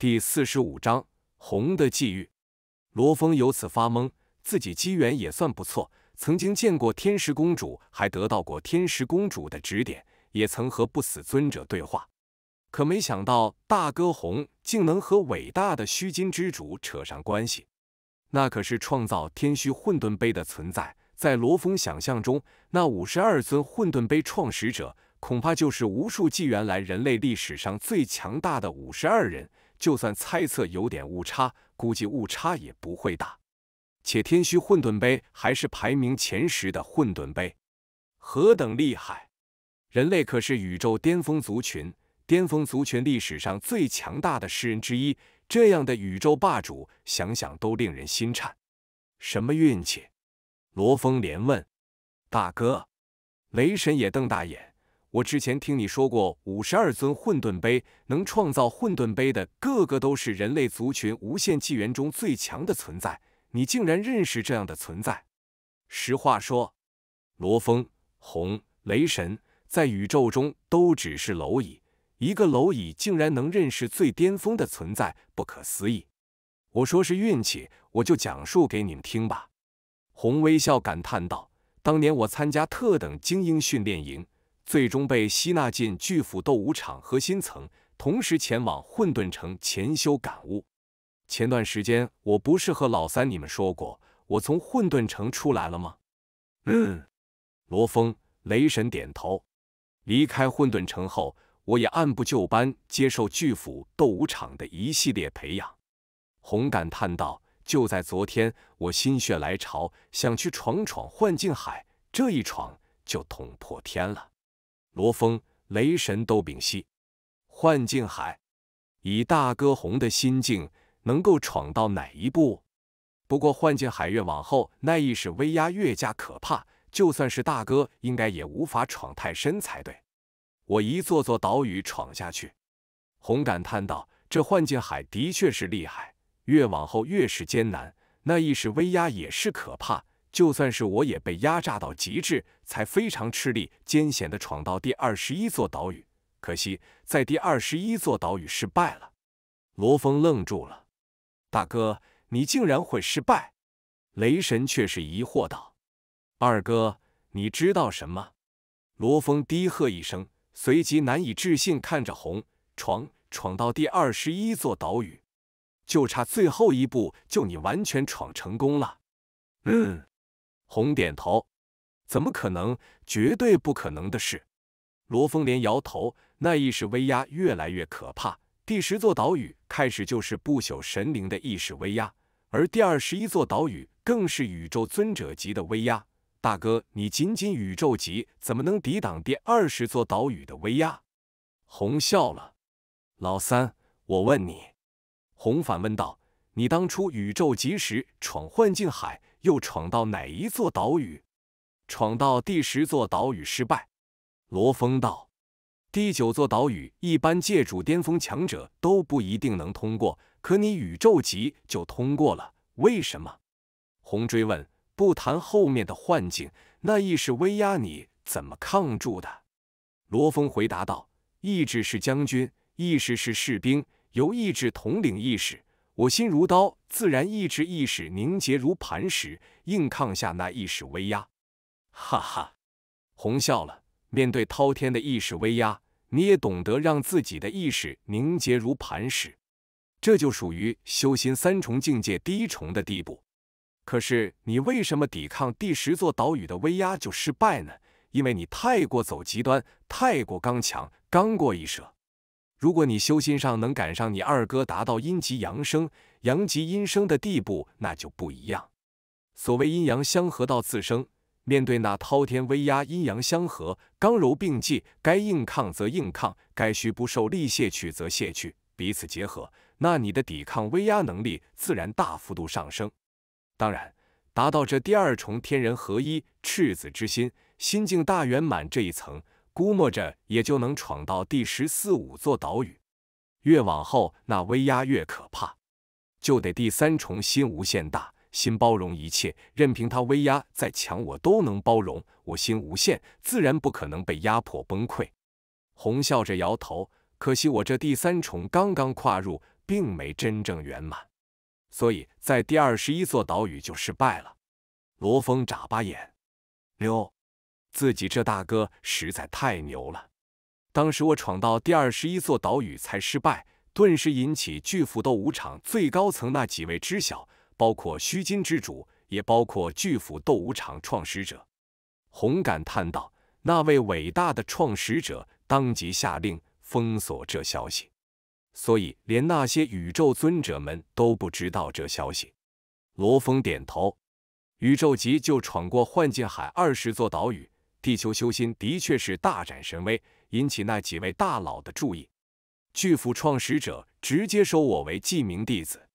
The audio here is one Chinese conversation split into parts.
第四十五章红的际遇。罗峰由此发懵，自己机缘也算不错，曾经见过天使公主，还得到过天使公主的指点，也曾和不死尊者对话，可没想到大哥红竟能和伟大的虚金之主扯上关系，那可是创造天虚混沌碑的存在。在罗峰想象中，那五十二尊混沌碑创始者，恐怕就是无数纪元来人类历史上最强大的五十二人。就算猜测有点误差，估计误差也不会大。且天虚混沌杯还是排名前十的混沌杯，何等厉害！人类可是宇宙巅峰族群，巅峰族群历史上最强大的诗人之一，这样的宇宙霸主，想想都令人心颤。什么运气？罗峰连问。大哥，雷神也瞪大眼。我之前听你说过，五十二尊混沌碑能创造混沌碑的，个个都是人类族群无限纪元中最强的存在。你竟然认识这样的存在？实话说，罗峰、红、雷神在宇宙中都只是蝼蚁，一个蝼蚁竟然能认识最巅峰的存在，不可思议。我说是运气，我就讲述给你们听吧。红微笑感叹道：“当年我参加特等精英训练营。”最终被吸纳进巨斧斗武场核心层，同时前往混沌城潜修感悟。前段时间我不是和老三你们说过，我从混沌城出来了吗？嗯，罗峰、雷神点头。离开混沌城后，我也按部就班接受巨斧斗武场的一系列培养。红感叹道：“就在昨天，我心血来潮想去闯闯幻境海，这一闯就捅破天了。”罗峰、雷神都屏息，幻境海，以大哥红的心境，能够闯到哪一步？不过幻境海越往后，那意识威压越加可怕，就算是大哥，应该也无法闯太深才对。我一座座岛屿闯下去，红感叹道：“这幻境海的确是厉害，越往后越是艰难，那意识威压也是可怕。”就算是我也被压榨到极致，才非常吃力、艰险地闯到第二十一座岛屿，可惜在第二十一座岛屿失败了。罗峰愣住了：“大哥，你竟然会失败？”雷神却是疑惑道：“二哥，你知道什么？”罗峰低喝一声，随即难以置信看着红闯，闯到第二十一座岛屿，就差最后一步，就你完全闯成功了。嗯。红点头，怎么可能？绝对不可能的事。罗峰连摇头，那意识威压越来越可怕。第十座岛屿开始就是不朽神灵的意识威压，而第二十一座岛屿更是宇宙尊者级的威压。大哥，你仅仅宇宙级，怎么能抵挡第二十座岛屿的威压？红笑了，老三，我问你。红反问道。你当初宇宙级时闯幻境海，又闯到哪一座岛屿？闯到第十座岛屿失败。罗峰道：“第九座岛屿，一般界主巅峰强者都不一定能通过，可你宇宙级就通过了，为什么？”红追问：“不谈后面的幻境，那意识威压你怎么抗住的？”罗峰回答道：“意志是将军，意识是士兵，由意志统领意识。”我心如刀，自然意志意识凝结如磐石，硬抗下那一时威压。哈哈，红笑了。面对滔天的意识威压，你也懂得让自己的意识凝结如磐石，这就属于修心三重境界第一重的地步。可是你为什么抵抗第十座岛屿的威压就失败呢？因为你太过走极端，太过刚强，刚过一舍。如果你修心上能赶上你二哥达到阴极阳生、阳极阴生的地步，那就不一样。所谓阴阳相合，道自生。面对那滔天威压，阴阳相合，刚柔并济，该硬抗则硬抗，该需不受力卸去则卸去，彼此结合，那你的抵抗威压能力自然大幅度上升。当然，达到这第二重天人合一、赤子之心、心境大圆满这一层。估摸着也就能闯到第十四五座岛屿，越往后那威压越可怕，就得第三重心无限大，心包容一切，任凭他威压再强，我都能包容，我心无限，自然不可能被压迫崩溃。红笑着摇头，可惜我这第三重刚刚跨入，并没真正圆满，所以在第二十一座岛屿就失败了。罗峰眨巴眼，六。自己这大哥实在太牛了！当时我闯到第二十一座岛屿才失败，顿时引起巨斧斗武场最高层那几位知晓，包括虚金之主，也包括巨斧斗武场创始者。洪感叹道：“那位伟大的创始者当即下令封锁这消息，所以连那些宇宙尊者们都不知道这消息。”罗峰点头：“宇宙级就闯过幻境海二十座岛屿。”地球修心的确是大展神威，引起那几位大佬的注意。巨斧创始者直接收我为记名弟子。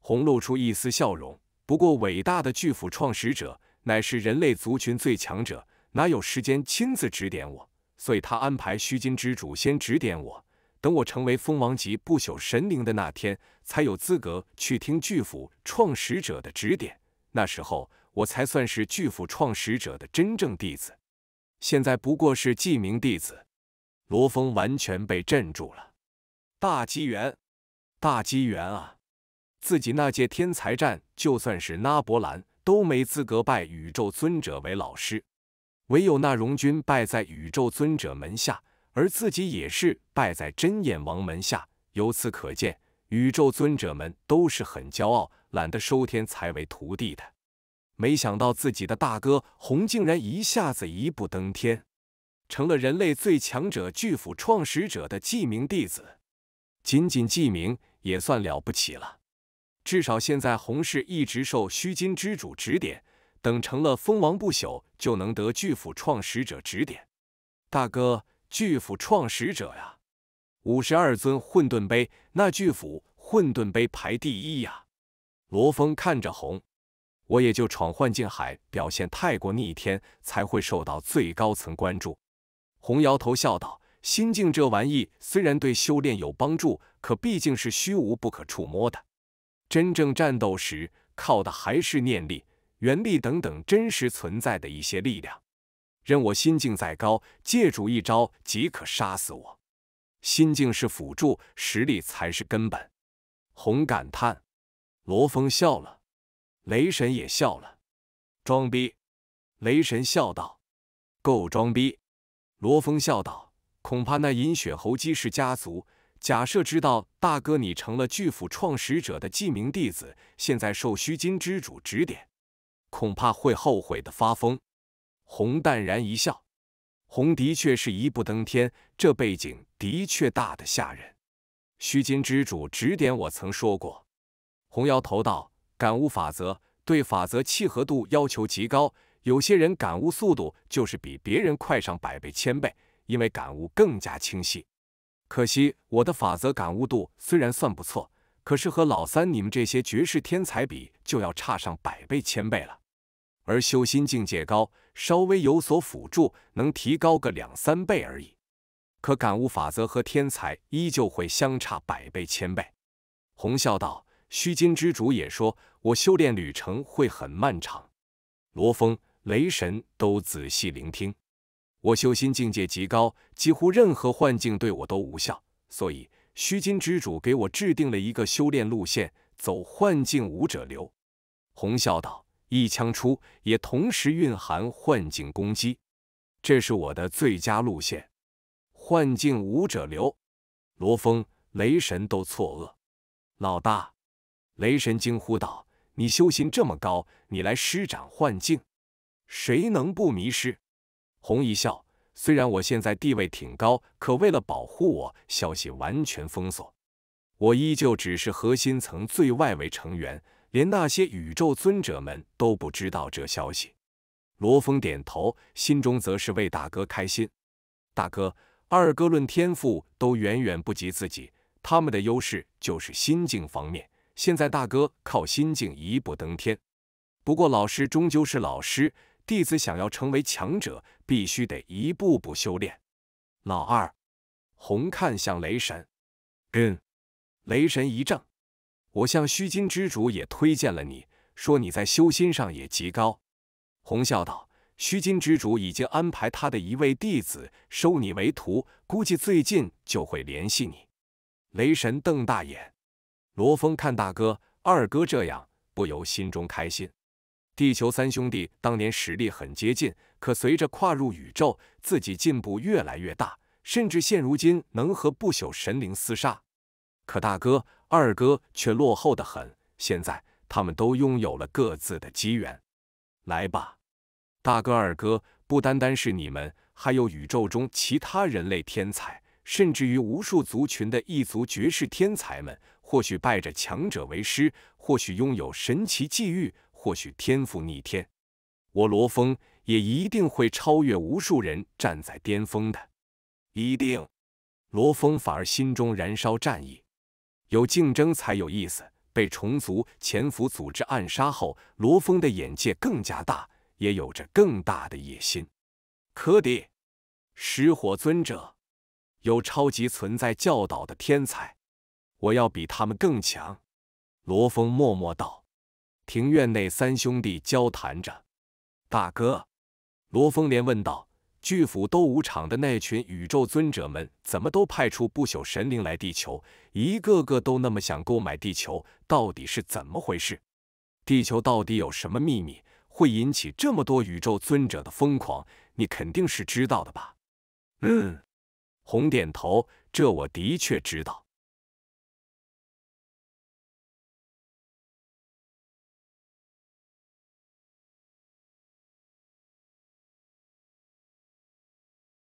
红露出一丝笑容。不过，伟大的巨斧创始者乃是人类族群最强者，哪有时间亲自指点我？所以他安排虚金之主先指点我。等我成为蜂王级不朽神灵的那天，才有资格去听巨斧创始者的指点。那时候，我才算是巨斧创始者的真正弟子。现在不过是记名弟子，罗峰完全被镇住了。大机缘，大机缘啊！自己那届天才战，就算是那伯兰都没资格拜宇宙尊者为老师，唯有那荣军拜在宇宙尊者门下，而自己也是拜在真眼王门下。由此可见，宇宙尊者们都是很骄傲，懒得收天才为徒弟的。没想到自己的大哥洪竟然一下子一步登天，成了人类最强者巨斧创始者的记名弟子。仅仅记名也算了不起了，至少现在洪氏一直受虚金之主指点。等成了蜂王不朽，就能得巨斧创始者指点。大哥，巨斧创始者呀！五十二尊混沌碑，那巨斧混沌碑排第一呀！罗峰看着红。我也就闯幻境海，表现太过逆天，才会受到最高层关注。红摇头笑道：“心境这玩意虽然对修炼有帮助，可毕竟是虚无不可触摸的。真正战斗时，靠的还是念力、元力等等真实存在的一些力量。任我心境再高，借主一招即可杀死我。心境是辅助，实力才是根本。”红感叹。罗峰笑了。雷神也笑了，装逼。雷神笑道：“够装逼。”罗峰笑道：“恐怕那银雪猴姬氏家族，假设知道大哥你成了巨斧创始者的记名弟子，现在受虚金之主指点，恐怕会后悔的发疯。”红淡然一笑：“红的确是一步登天，这背景的确大的吓人。虚金之主指点我，曾说过。”红摇头道。感悟法则对法则契合度要求极高，有些人感悟速度就是比别人快上百倍、千倍，因为感悟更加清晰。可惜我的法则感悟度虽然算不错，可是和老三你们这些绝世天才比就要差上百倍、千倍了。而修心境界高，稍微有所辅助，能提高个两三倍而已。可感悟法则和天才依旧会相差百倍、千倍。洪笑道。虚金之主也说：“我修炼旅程会很漫长。”罗峰、雷神都仔细聆听。我修心境界极高，几乎任何幻境对我都无效，所以虚金之主给我制定了一个修炼路线：走幻境武者流。红笑道：“一枪出，也同时蕴含幻境攻击，这是我的最佳路线——幻境武者流。”罗峰、雷神都错愕，老大。雷神惊呼道：“你修行这么高，你来施展幻境，谁能不迷失？”红一笑：“虽然我现在地位挺高，可为了保护我，消息完全封锁，我依旧只是核心层最外围成员，连那些宇宙尊者们都不知道这消息。”罗峰点头，心中则是为大哥开心。大哥、二哥论天赋都远远不及自己，他们的优势就是心境方面。现在大哥靠心境一步登天，不过老师终究是老师，弟子想要成为强者，必须得一步步修炼。老二，红看向雷神，嗯。雷神一怔，我向虚金之主也推荐了你，说你在修心上也极高。红笑道：“虚金之主已经安排他的一位弟子收你为徒，估计最近就会联系你。”雷神瞪大眼。罗峰看大哥、二哥这样，不由心中开心。地球三兄弟当年实力很接近，可随着跨入宇宙，自己进步越来越大，甚至现如今能和不朽神灵厮杀。可大哥、二哥却落后的很。现在他们都拥有了各自的机缘，来吧，大哥、二哥！不单单是你们，还有宇宙中其他人类天才，甚至于无数族群的异族绝世天才们。或许拜着强者为师，或许拥有神奇际遇，或许天赋逆天。我罗峰也一定会超越无数人，站在巅峰的，一定。罗峰反而心中燃烧战意，有竞争才有意思。被虫族潜伏组织暗杀后，罗峰的眼界更加大，也有着更大的野心。柯迪，石火尊者，有超级存在教导的天才。我要比他们更强。”罗峰默默道。庭院内，三兄弟交谈着。“大哥，”罗峰连问道，“巨斧斗武场的那群宇宙尊者们，怎么都派出不朽神灵来地球？一个个都那么想购买地球，到底是怎么回事？地球到底有什么秘密，会引起这么多宇宙尊者的疯狂？你肯定是知道的吧？”“嗯。”红点头，“这我的确知道。”